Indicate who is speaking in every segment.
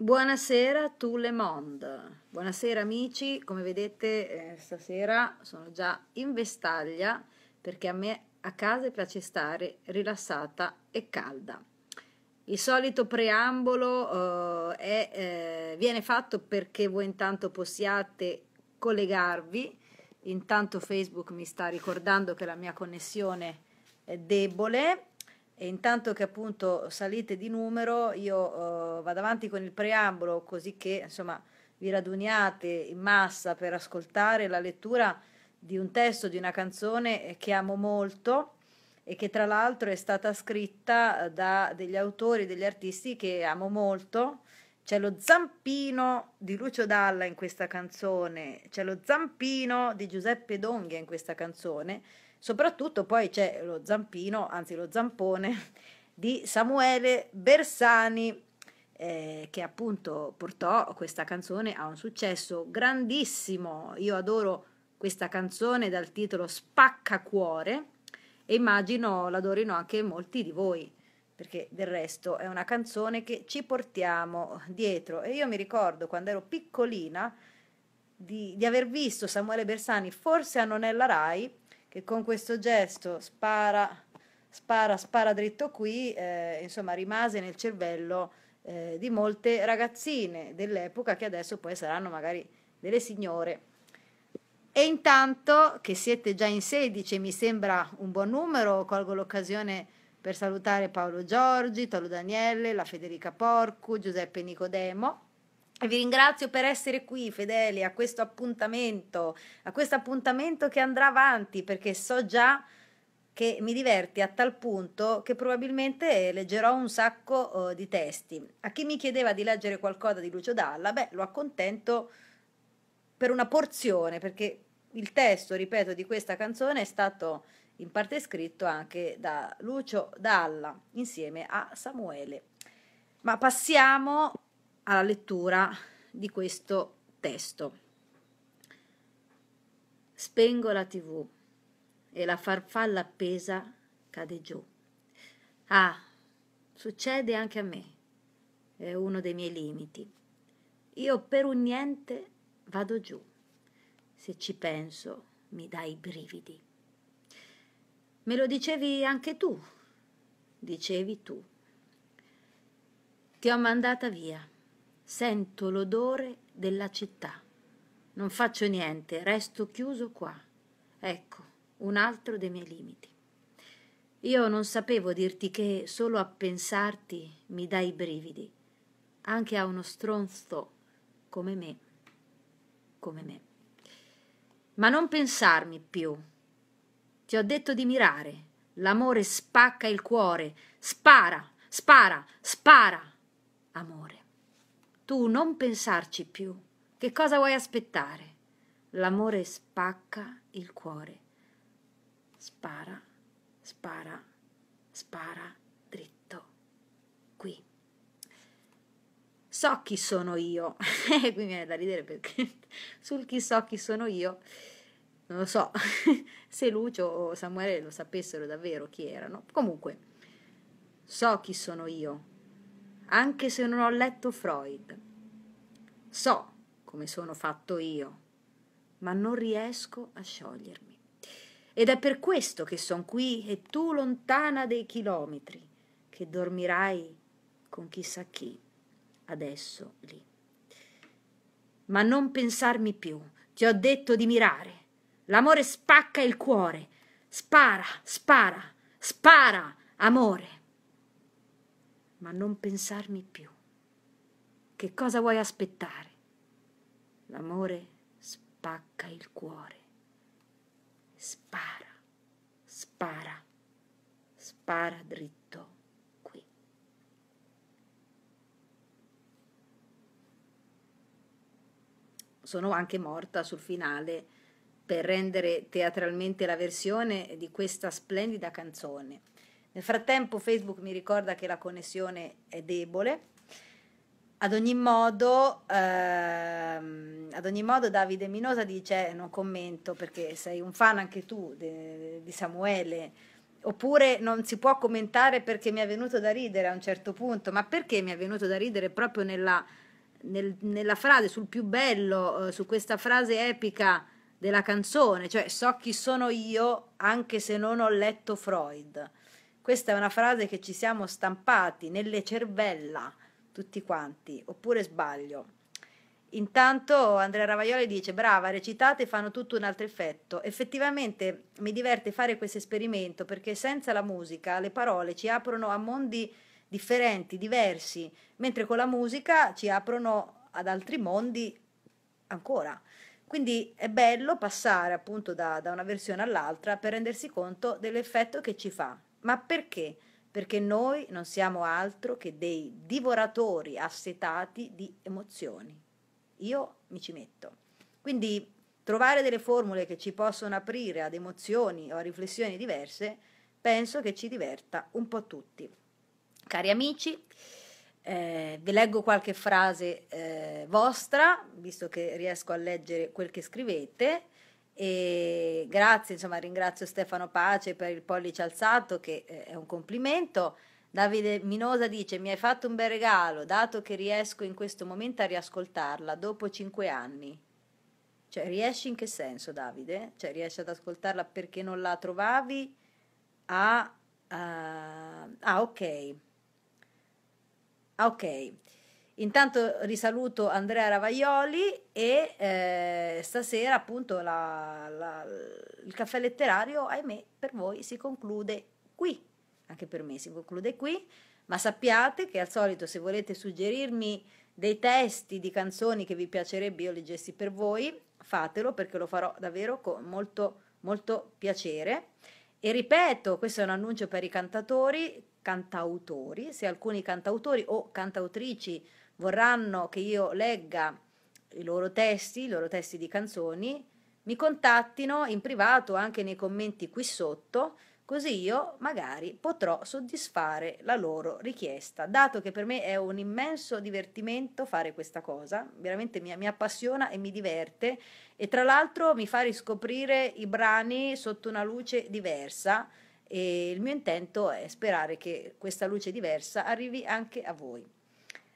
Speaker 1: Buonasera to Le Monde, buonasera amici, come vedete eh, stasera sono già in vestaglia perché a me a casa piace stare rilassata e calda. Il solito preambolo eh, è, eh, viene fatto perché voi intanto possiate collegarvi, intanto Facebook mi sta ricordando che la mia connessione è debole e intanto che appunto salite di numero, io eh, vado avanti con il preambolo così che insomma vi raduniate in massa per ascoltare la lettura di un testo di una canzone eh, che amo molto e che tra l'altro è stata scritta eh, da degli autori, degli artisti che amo molto. C'è lo zampino di Lucio Dalla in questa canzone, c'è lo zampino di Giuseppe Donghia in questa canzone Soprattutto poi c'è lo zampino, anzi lo zampone di Samuele Bersani eh, che appunto portò questa canzone a un successo grandissimo. Io adoro questa canzone dal titolo Spacca cuore e immagino l'adorino anche molti di voi perché del resto è una canzone che ci portiamo dietro e io mi ricordo quando ero piccolina di, di aver visto Samuele Bersani forse a Nonella Rai che con questo gesto spara, spara, spara dritto qui, eh, insomma rimase nel cervello eh, di molte ragazzine dell'epoca che adesso poi saranno magari delle signore. E intanto che siete già in 16, mi sembra un buon numero, colgo l'occasione per salutare Paolo Giorgi, Tolo Daniele, la Federica Porcu, Giuseppe Nicodemo vi ringrazio per essere qui, fedeli, a questo appuntamento, a questo appuntamento che andrà avanti, perché so già che mi diverti a tal punto che probabilmente leggerò un sacco uh, di testi. A chi mi chiedeva di leggere qualcosa di Lucio Dalla, beh, lo accontento per una porzione, perché il testo, ripeto, di questa canzone è stato in parte scritto anche da Lucio Dalla insieme a Samuele. Ma passiamo alla lettura di questo testo. Spengo la tv e la farfalla appesa cade giù. Ah, succede anche a me, è uno dei miei limiti. Io per un niente vado giù. Se ci penso, mi dai brividi. Me lo dicevi anche tu, dicevi tu. Ti ho mandata via sento l'odore della città. Non faccio niente, resto chiuso qua. Ecco, un altro dei miei limiti. Io non sapevo dirti che solo a pensarti mi dai i brividi, anche a uno stronzo come me, come me. Ma non pensarmi più. Ti ho detto di mirare. L'amore spacca il cuore. Spara, spara, spara. Amore. Tu non pensarci più. Che cosa vuoi aspettare? L'amore spacca il cuore. Spara, spara, spara dritto. Qui. So chi sono io. Qui mi viene da ridere perché sul chi so chi sono io non lo so se Lucio o Samuele lo sapessero davvero chi erano. Comunque, so chi sono io, anche se non ho letto Freud. So come sono fatto io, ma non riesco a sciogliermi. Ed è per questo che sono qui e tu lontana dei chilometri, che dormirai con chissà chi adesso lì. Ma non pensarmi più, ti ho detto di mirare. L'amore spacca il cuore. Spara, spara, spara, amore ma non pensarmi più. Che cosa vuoi aspettare? L'amore spacca il cuore. Spara, spara, spara dritto qui. Sono anche morta sul finale per rendere teatralmente la versione di questa splendida canzone nel frattempo Facebook mi ricorda che la connessione è debole. Ad ogni modo, ehm, ad ogni modo Davide Minosa dice, eh, non commento perché sei un fan anche tu de, di Samuele, oppure non si può commentare perché mi è venuto da ridere a un certo punto, ma perché mi è venuto da ridere proprio nella, nel, nella frase, sul più bello, eh, su questa frase epica della canzone, cioè so chi sono io anche se non ho letto Freud. Questa è una frase che ci siamo stampati nelle cervella tutti quanti, oppure sbaglio. Intanto Andrea Ravaioli dice brava, recitate fanno tutto un altro effetto. Effettivamente mi diverte fare questo esperimento perché senza la musica le parole ci aprono a mondi differenti, diversi, mentre con la musica ci aprono ad altri mondi ancora. Quindi è bello passare appunto da, da una versione all'altra per rendersi conto dell'effetto che ci fa. Ma perché? Perché noi non siamo altro che dei divoratori assetati di emozioni. Io mi ci metto. Quindi trovare delle formule che ci possono aprire ad emozioni o a riflessioni diverse, penso che ci diverta un po' tutti. Cari amici, eh, vi leggo qualche frase eh, vostra, visto che riesco a leggere quel che scrivete. E grazie, insomma, ringrazio Stefano Pace per il pollice alzato, che eh, è un complimento. Davide Minosa dice: Mi hai fatto un bel regalo, dato che riesco in questo momento a riascoltarla dopo cinque anni. Cioè, riesci in che senso, Davide? Cioè, riesci ad ascoltarla perché non la trovavi? Ah, ah, ah ok. Ah, ok. Intanto risaluto Andrea Ravaioli e eh, stasera appunto la, la, il caffè letterario, ahimè, per voi si conclude qui, anche per me si conclude qui, ma sappiate che al solito se volete suggerirmi dei testi di canzoni che vi piacerebbe io leggessi per voi, fatelo perché lo farò davvero con molto, molto piacere. E ripeto, questo è un annuncio per i cantatori, cantautori, se alcuni cantautori o cantautrici vorranno che io legga i loro testi, i loro testi di canzoni, mi contattino in privato anche nei commenti qui sotto, così io magari potrò soddisfare la loro richiesta, dato che per me è un immenso divertimento fare questa cosa, veramente mi, mi appassiona e mi diverte e tra l'altro mi fa riscoprire i brani sotto una luce diversa e il mio intento è sperare che questa luce diversa arrivi anche a voi.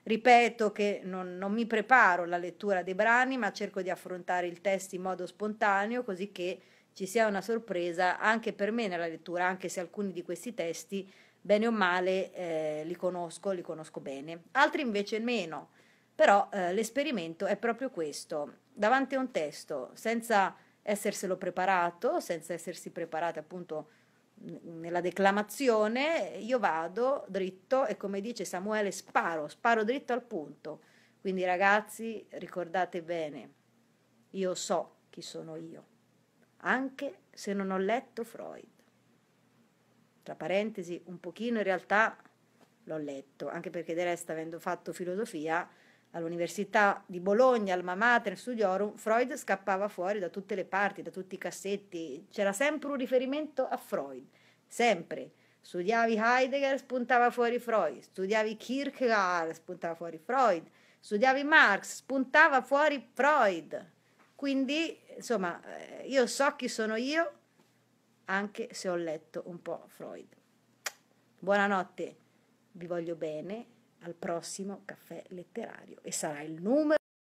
Speaker 1: Ripeto che non, non, mi preparo la lettura dei brani, ma cerco di affrontare il testo in modo spontaneo, così che ci sia una sorpresa anche per me nella lettura, anche se alcuni di questi testi, bene o male, eh, li conosco, li conosco bene, altri invece meno. Però eh, l'esperimento è proprio questo, davanti a un testo, senza esserselo preparato, senza essersi preparati appunto nella declamazione io vado dritto e come dice Samuele sparo, sparo dritto al punto. Quindi ragazzi ricordate bene, io so chi sono io, anche se non ho letto Freud. Tra parentesi, un pochino in realtà l'ho letto, anche perché del resto avendo fatto filosofia all'Università di Bologna, alma mater, studiorum, Freud scappava fuori da tutte le parti, da tutti i cassetti, c'era sempre un riferimento a Freud, sempre. Studiavi Heidegger, spuntava fuori Freud, studiavi Kierkegaard, spuntava fuori Freud, studiavi Marx, spuntava fuori Freud. Quindi, insomma, eh, io so chi sono io, anche se ho letto un po' Freud. Buonanotte, vi voglio bene al prossimo caffè letterario e sarà il numero